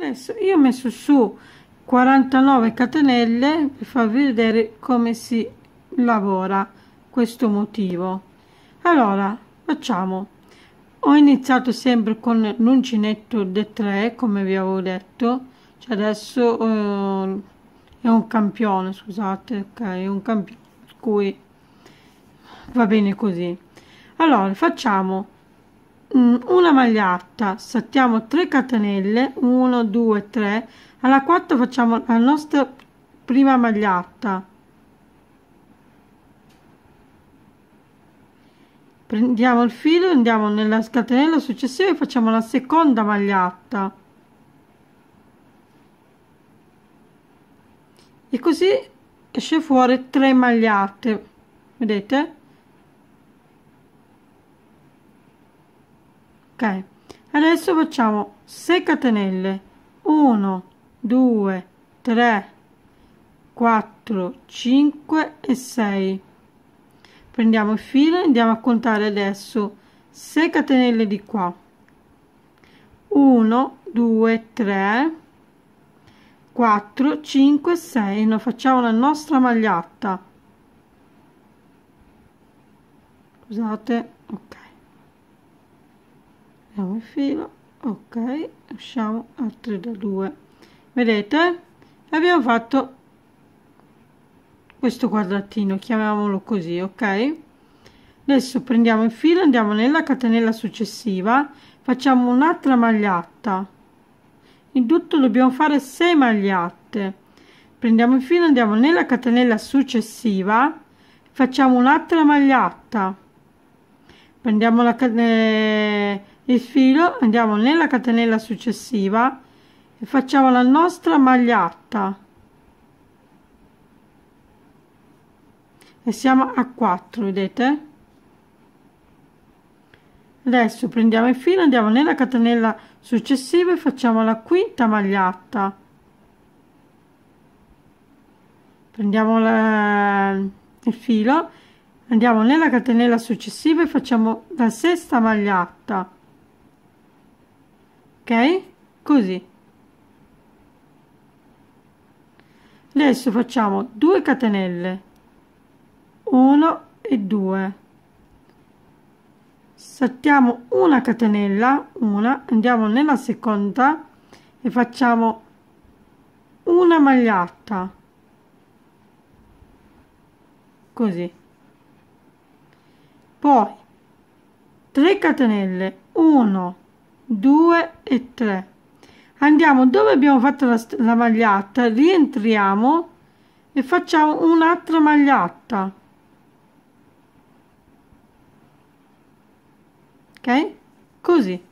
adesso io ho messo su 49 catenelle per farvi vedere come si lavora questo motivo allora facciamo ho iniziato sempre con l'uncinetto de 3 come vi avevo detto cioè adesso eh, è un campione scusate ok è un campione per cui va bene così allora facciamo Mm, una maglietta saltiamo 3 catenelle 1 2 3 alla 4 facciamo la nostra prima maglietta prendiamo il filo andiamo nella catenella successiva e facciamo la seconda maglietta e così esce fuori 3 magliette vedete ok adesso facciamo 6 catenelle 1 2 3 4 5 e 6 prendiamo il filo e andiamo a contare adesso 6 catenelle di qua 1 2 3 4 5 6 noi facciamo la nostra maglietta scusate ok mettiamo il filo ok usciamo altre 3 da 2 vedete abbiamo fatto questo quadratino chiamiamolo così ok adesso prendiamo il filo andiamo nella catenella successiva facciamo un'altra maglietta in tutto dobbiamo fare 6 magliette prendiamo il filo andiamo nella catenella successiva facciamo un'altra maglietta prendiamo la catenella il filo andiamo nella catenella successiva e facciamo la nostra maglietta e siamo a 4 vedete adesso prendiamo il filo andiamo nella catenella successiva e facciamo la quinta maglietta prendiamo la, il filo andiamo nella catenella successiva e facciamo la sesta maglietta ok così adesso facciamo 2 catenelle 1 e 2 saltiamo una catenella una andiamo nella seconda e facciamo una maglietta così poi 3 catenelle 1 2 e 3 andiamo dove abbiamo fatto la, la magliata rientriamo e facciamo un'altra magliata ok così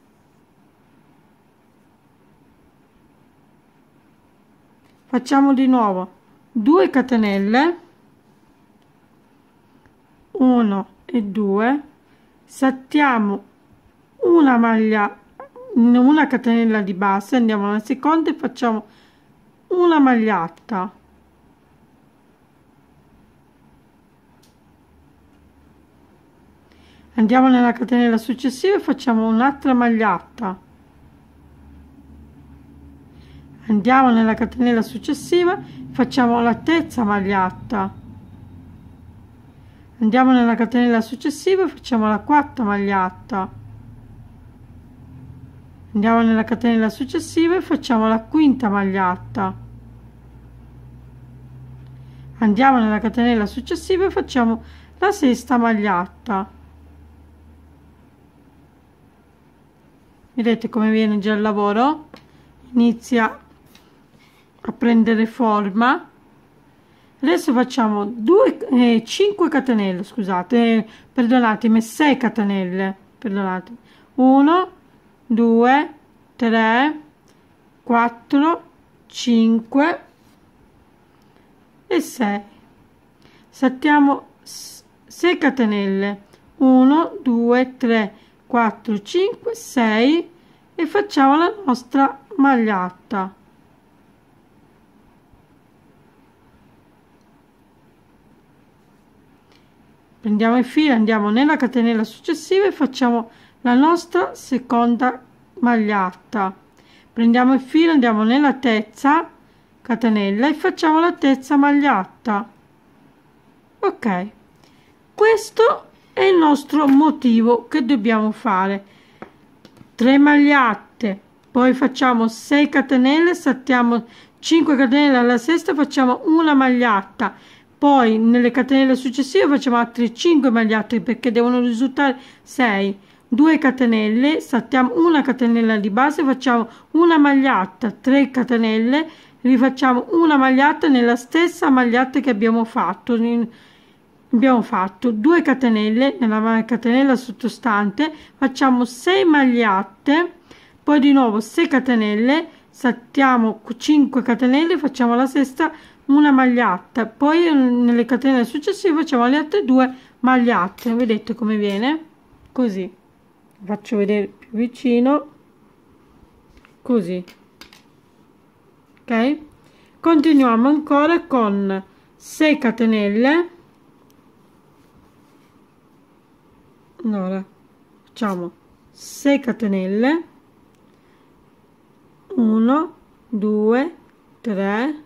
facciamo di nuovo 2 catenelle 1 e 2 saltiamo una maglia una catenella di base andiamo alla seconda e facciamo una maglietta andiamo nella catenella successiva e facciamo un'altra maglietta andiamo nella catenella successiva facciamo la terza maglietta andiamo nella catenella successiva e facciamo la quarta maglietta andiamo nella catenella successiva e facciamo la quinta maglietta andiamo nella catenella successiva e facciamo la sesta maglietta vedete come viene già il lavoro inizia a prendere forma adesso facciamo 2 eh, 5 catenelle scusate eh, perdonatemi 6 catenelle perdonate 1 2, 3, 4, 5 e 6. Saltiamo 6 catenelle. 1, 2, 3, 4, 5, 6 e facciamo la nostra maglia alta. Prendiamo il filo, andiamo nella catenella successiva e facciamo la nostra seconda magliata prendiamo il filo andiamo nella terza catenella e facciamo la terza magliata ok questo è il nostro motivo che dobbiamo fare 3 magliette poi facciamo 6 catenelle saltiamo 5 catenelle alla sesta facciamo una magliata poi nelle catenelle successive facciamo altre 5 magliette perché devono risultare 6 2 catenelle saltiamo una catenella di base facciamo una magliatta 3 catenelle rifacciamo una magliatta nella stessa maglietta che abbiamo fatto abbiamo fatto 2 catenelle nella catenella sottostante facciamo 6 magliette poi di nuovo 6 catenelle saltiamo 5 catenelle facciamo la sesta una maglietta poi nelle catenelle successive facciamo le altre due magliette vedete come viene così faccio vedere più vicino così ok continuiamo ancora con 6 catenelle allora facciamo 6 catenelle 1 2 3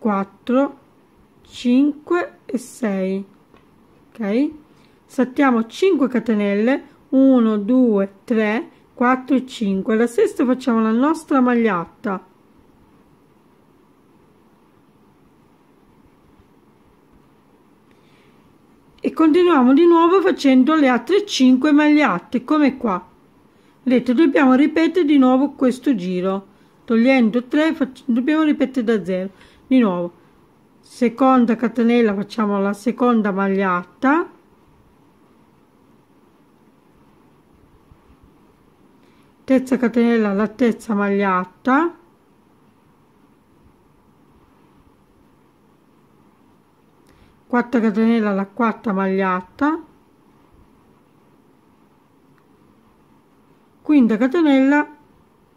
4 5 e 6 ok saltiamo 5 catenelle 1 2 3 4 e 5 la sesta facciamo la nostra maglietta e continuiamo di nuovo facendo le altre 5 magliette come qua vedete dobbiamo ripetere di nuovo questo giro togliendo 3 dobbiamo ripetere da 0 di nuovo seconda catenella facciamo la seconda maglietta terza catenella all'altezza maglia alta quarta catenella la quarta maglia alta quinta catenella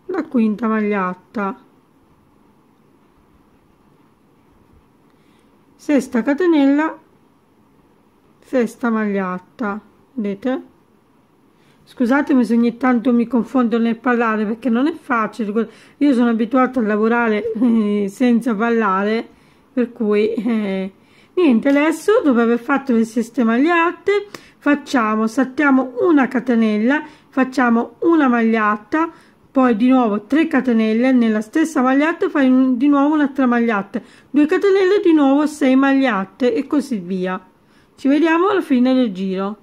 la quinta maglia alta sesta catenella sesta maglia alta vedete Scusatemi se ogni tanto mi confondo nel parlare perché non è facile. Io sono abituata a lavorare eh, senza parlare, per cui eh, niente. Adesso, dopo aver fatto il sistema magliette, facciamo, saltiamo una catenella, facciamo una maglietta, poi di nuovo 3 catenelle nella stessa maglietta, fai un, di nuovo un'altra maglietta, 2 catenelle, di nuovo 6 magliette e così via. Ci vediamo alla fine del giro.